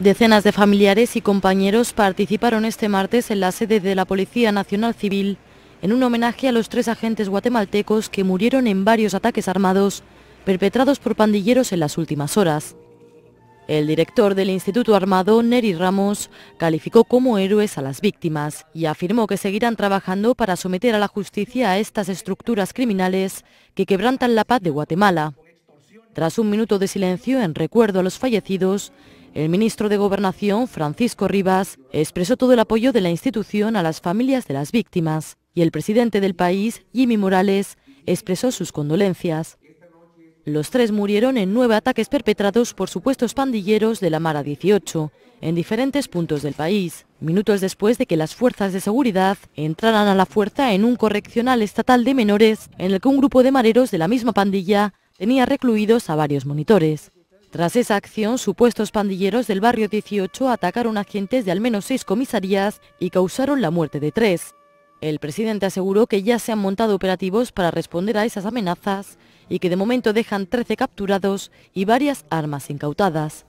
Decenas de familiares y compañeros participaron este martes en la sede de la Policía Nacional Civil en un homenaje a los tres agentes guatemaltecos que murieron en varios ataques armados perpetrados por pandilleros en las últimas horas. El director del Instituto Armado, Neri Ramos, calificó como héroes a las víctimas y afirmó que seguirán trabajando para someter a la justicia a estas estructuras criminales que quebrantan la paz de Guatemala. Tras un minuto de silencio en recuerdo a los fallecidos, el ministro de Gobernación, Francisco Rivas, expresó todo el apoyo de la institución a las familias de las víctimas y el presidente del país, Jimmy Morales, expresó sus condolencias. Los tres murieron en nueve ataques perpetrados por supuestos pandilleros de la Mara 18, en diferentes puntos del país, minutos después de que las fuerzas de seguridad entraran a la fuerza en un correccional estatal de menores en el que un grupo de mareros de la misma pandilla tenía recluidos a varios monitores. Tras esa acción, supuestos pandilleros del barrio 18 atacaron agentes de al menos seis comisarías y causaron la muerte de tres. El presidente aseguró que ya se han montado operativos para responder a esas amenazas y que de momento dejan 13 capturados y varias armas incautadas.